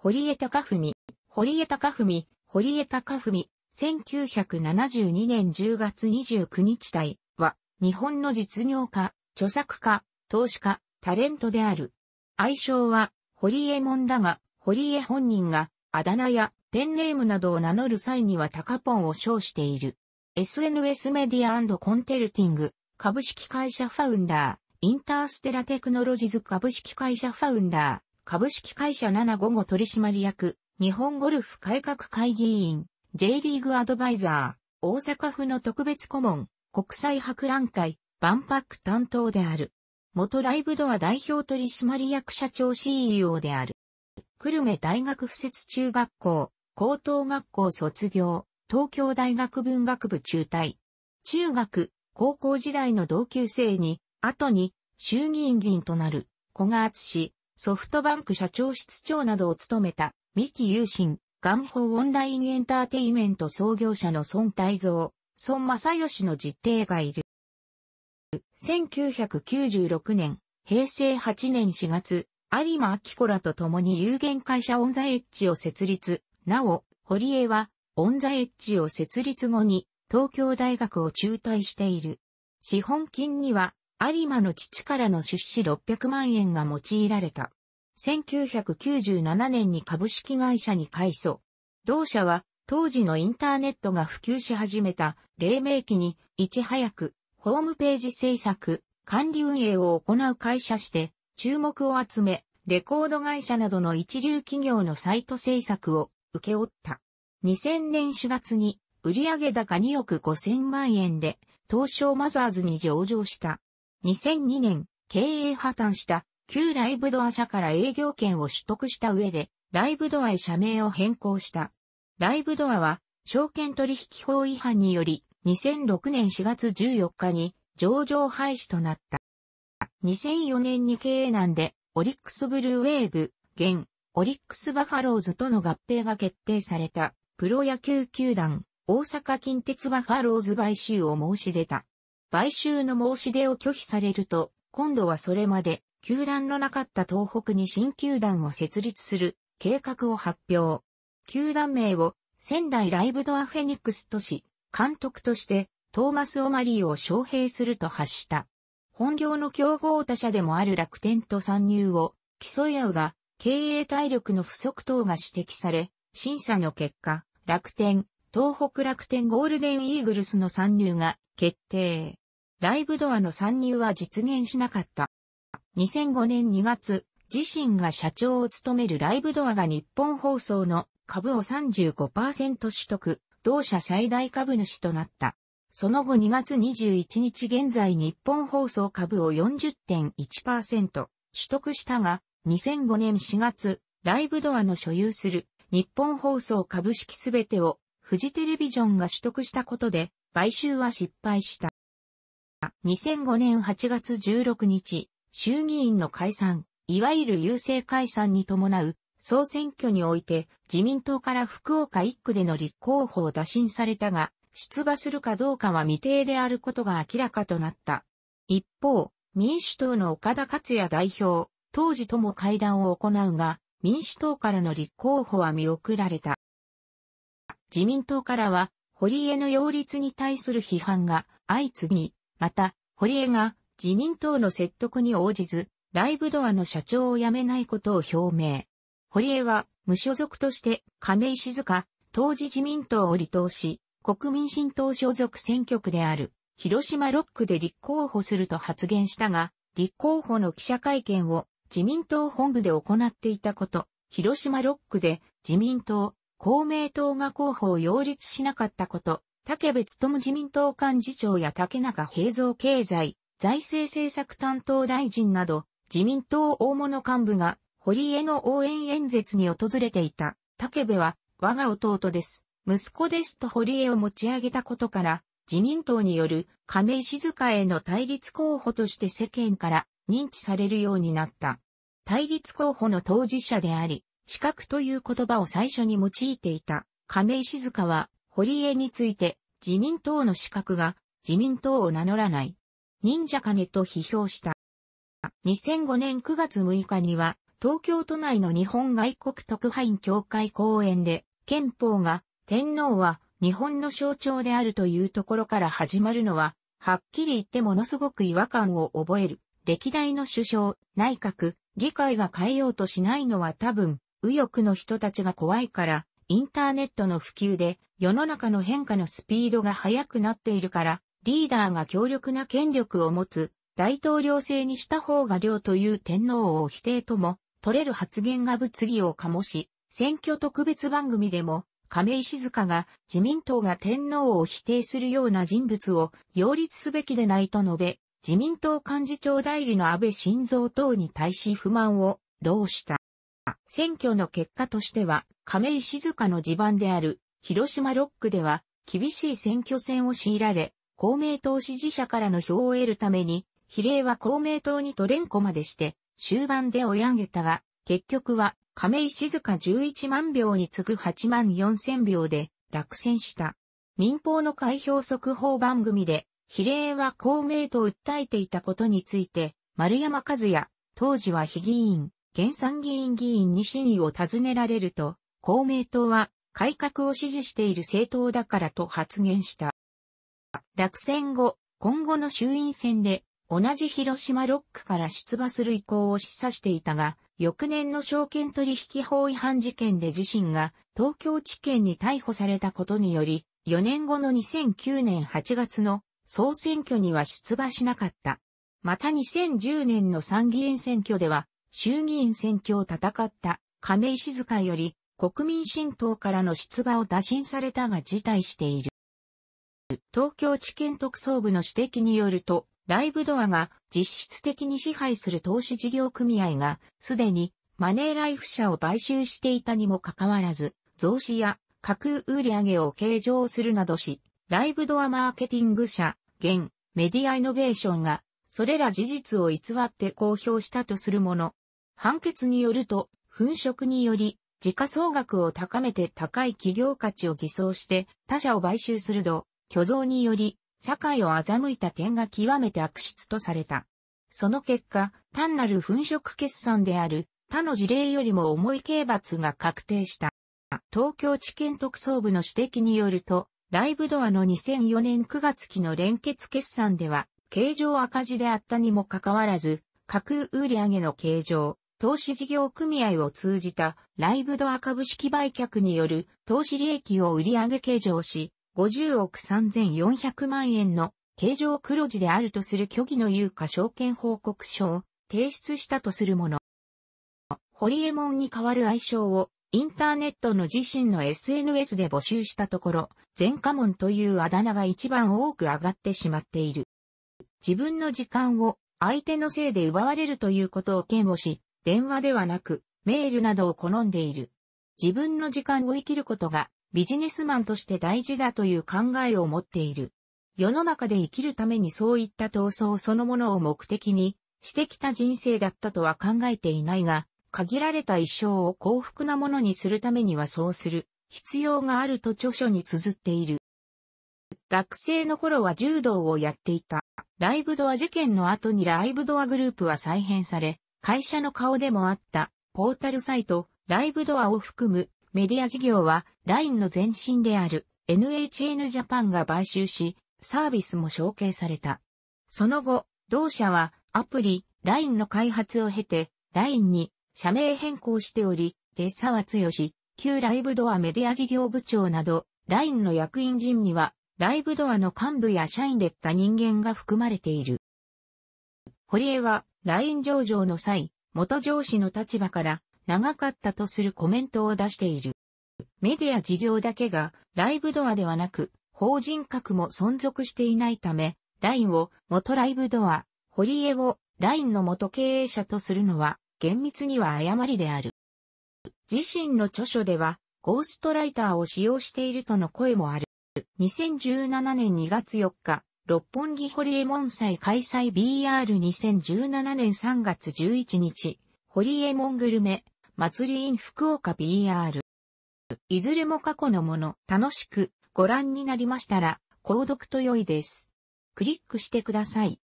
堀江貴文、堀江貴文、堀江貴文、1972年10月29日体は、日本の実業家、著作家、投資家、タレントである。愛称は、堀江門だが、堀江本人が、あだ名やペンネームなどを名乗る際には高ポンを称している。SNS メディアコンテルティング、株式会社ファウンダー、インターステラテクノロジズ株式会社ファウンダー、株式会社755取締役、日本ゴルフ改革会議員、J リーグアドバイザー、大阪府の特別顧問、国際博覧会、万博担当である。元ライブドア代表取締役社長 CEO である。久留米大学附設中学校、高等学校卒業、東京大学文学部中退。中学、高校時代の同級生に、後に、衆議院議員となる、小川敦ソフトバンク社長室長などを務めた、三木雄信、元宝オンラインエンターテイメント創業者の孫大蔵、孫正義の実弟がいる。1996年、平成8年4月、有馬明子らと共に有限会社オンザエッジを設立。なお、堀江は、オンザエッジを設立後に、東京大学を中退している。資本金には、有馬の父からの出資600万円が用いられた。1997年に株式会社に改装。同社は当時のインターネットが普及し始めた黎明期にいち早くホームページ制作、管理運営を行う会社して注目を集め、レコード会社などの一流企業のサイト制作を受け負った。2000年4月に売上高2億5000万円で東証マザーズに上場した。2002年、経営破綻した旧ライブドア社から営業権を取得した上で、ライブドアへ社名を変更した。ライブドアは、証券取引法違反により、2006年4月14日に上場廃止となった。2004年に経営難で、オリックスブルーウェーブ、現、オリックスバファローズとの合併が決定された、プロ野球球団、大阪近鉄バファローズ買収を申し出た。買収の申し出を拒否されると、今度はそれまで、球団のなかった東北に新球団を設立する計画を発表。球団名を仙台ライブドアフェニックスとし、監督としてトーマス・オマリーを招聘すると発した。本業の競合他社でもある楽天と参入を競い合うが、経営体力の不足等が指摘され、審査の結果、楽天、東北楽天ゴールデンイーグルスの参入が決定。ライブドアの参入は実現しなかった。2005年2月、自身が社長を務めるライブドアが日本放送の株を35%取得、同社最大株主となった。その後2月21日現在日本放送株を40.1%取得したが、2005年4月、ライブドアの所有する日本放送株式すべてをフジテレビジョンが取得したことで買収は失敗した。2005年8月16日、衆議院の解散、いわゆる優勢解散に伴う総選挙において自民党から福岡1区での立候補を打診されたが、出馬するかどうかは未定であることが明らかとなった。一方、民主党の岡田克也代表、当時とも会談を行うが、民主党からの立候補は見送られた。自民党からは、堀江の擁立に対する批判が相次ぎ、また、堀江が自民党の説得に応じず、ライブドアの社長を辞めないことを表明。堀江は無所属として亀井静香、当時自民党を離党し、国民新党所属選挙区である広島6区で立候補すると発言したが、立候補の記者会見を自民党本部で行っていたこと、広島6区で自民党、公明党が候補を擁立しなかったこと、竹部務自民党幹事長や竹中平蔵経済、財政政策担当大臣など、自民党大物幹部が、堀江の応援演説に訪れていた。竹部は、我が弟です。息子ですと堀江を持ち上げたことから、自民党による亀井静香への対立候補として世間から認知されるようになった。対立候補の当事者であり、資格という言葉を最初に用いていた亀井静香は堀江について、自民党の資格が、自民党を名乗らない、忍者金と批評した。2005年9月6日には、東京都内の日本外国特派員協会講演で、憲法が、天皇は日本の象徴であるというところから始まるのは、はっきり言ってものすごく違和感を覚える。歴代の首相、内閣、議会が変えようとしないのは多分、右翼の人たちが怖いから、インターネットの普及で世の中の変化のスピードが速くなっているから、リーダーが強力な権力を持つ大統領制にした方が良という天皇を否定とも取れる発言が物議を醸し、選挙特別番組でも亀井静香が自民党が天皇を否定するような人物を擁立すべきでないと述べ、自民党幹事長代理の安倍晋三等に対し不満を漏した。選挙の結果としては、亀井静香の地盤である広島ロックでは、厳しい選挙戦を強いられ、公明党支持者からの票を得るために、比例は公明党にとれんこまでして、終盤で追い上げたが、結局は、亀井静香11万票に次ぐ8万4千票で落選した。民放の開票速報番組で、比例は公明と訴えていたことについて、丸山和也、当時は非議員、県参議院議員に真意を尋ねられると、公明党は改革を支持している政党だからと発言した。落選後、今後の衆院選で同じ広島6区から出馬する意向を示唆していたが、翌年の証券取引法違反事件で自身が東京地検に逮捕されたことにより、4年後の2009年8月の総選挙には出馬しなかった。また2010年の参議院選挙では衆議院選挙を戦った亀井静香より国民新党からの出馬を打診されたが辞退している。東京地検特捜部の指摘によると、ライブドアが実質的に支配する投資事業組合がすでにマネーライフ社を買収していたにもかかわらず、増資や架空売上を計上するなどし、ライブドアマーケティング社、現メディアイノベーションが、それら事実を偽って公表したとするもの判決によると、粉飾により、時価総額を高めて高い企業価値を偽装して他社を買収するど、虚像により、社会を欺いた点が極めて悪質とされた。その結果、単なる粉飾決算である他の事例よりも重い刑罰が確定した。東京地検特捜部の指摘によると、ライブドアの2004年9月期の連結決算では、形状赤字であったにもかかわらず、架空売上の形状、投資事業組合を通じたライブドア株式売却による投資利益を売上計上し、50億3400万円の計上黒字であるとする虚偽の有価証券報告書を提出したとするもの。ホリエモンに代わる愛称をインターネットの自身の SNS で募集したところ、全家門というあだ名が一番多く上がってしまっている。自分の時間を相手のせいで奪われるということを嫌悪し、電話ではなく、メールなどを好んでいる。自分の時間を生きることがビジネスマンとして大事だという考えを持っている。世の中で生きるためにそういった闘争そのものを目的にしてきた人生だったとは考えていないが、限られた一生を幸福なものにするためにはそうする必要があると著書に綴っている。学生の頃は柔道をやっていた。ライブドア事件の後にライブドアグループは再編され、会社の顔でもあった、ポータルサイト、ライブドアを含むメディア事業は LINE の前身である NHN ジャパンが買収し、サービスも承継された。その後、同社はアプリ LINE の開発を経て LINE に社名変更しており、ッサは強し、旧ライブドアメディア事業部長など、LINE の役員陣には、ライブドアの幹部や社員でった人間が含まれている。堀江は、ライン上場の際、元上司の立場から長かったとするコメントを出している。メディア事業だけがライブドアではなく、法人格も存続していないため、ラインを元ライブドア、堀江をラインの元経営者とするのは厳密には誤りである。自身の著書では、ゴーストライターを使用しているとの声もある。2017年2月4日、六本木ホリエモン祭開催 BR2017 年3月11日、ホリエモングルメ、祭り in 福岡 BR。いずれも過去のもの、楽しくご覧になりましたら、購読と良いです。クリックしてください。